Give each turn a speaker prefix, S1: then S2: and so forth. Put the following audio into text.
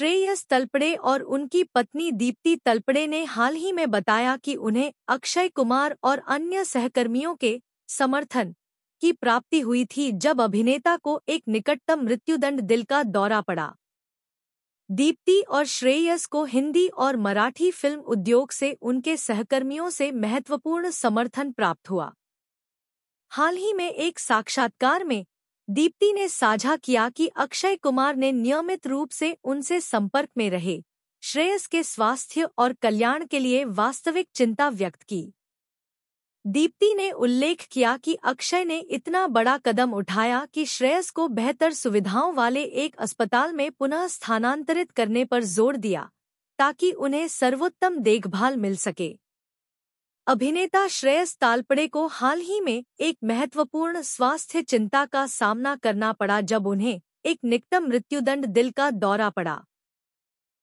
S1: श्रेयस तलपड़े और उनकी पत्नी दीप्ति तलपड़े ने हाल ही में बताया कि उन्हें अक्षय कुमार और अन्य सहकर्मियों के समर्थन की प्राप्ति हुई थी जब अभिनेता को एक निकटतम मृत्युदंड दिल का दौरा पड़ा दीप्ति और श्रेयस को हिंदी और मराठी फिल्म उद्योग से उनके सहकर्मियों से महत्वपूर्ण समर्थन प्राप्त हुआ हाल ही में एक साक्षात्कार में दीप्ति ने साझा किया कि अक्षय कुमार ने नियमित रूप से उनसे संपर्क में रहे श्रेयस के स्वास्थ्य और कल्याण के लिए वास्तविक चिंता व्यक्त की दीप्ति ने उल्लेख किया कि अक्षय ने इतना बड़ा कदम उठाया कि श्रेयस को बेहतर सुविधाओं वाले एक अस्पताल में पुनः स्थानांतरित करने पर जोर दिया ताकि उन्हें सर्वोत्तम देखभाल मिल सके अभिनेता श्रेयस तालपड़े को हाल ही में एक महत्वपूर्ण स्वास्थ्य चिंता का सामना करना पड़ा जब उन्हें एक निकटम मृत्युदंड दिल का दौरा पड़ा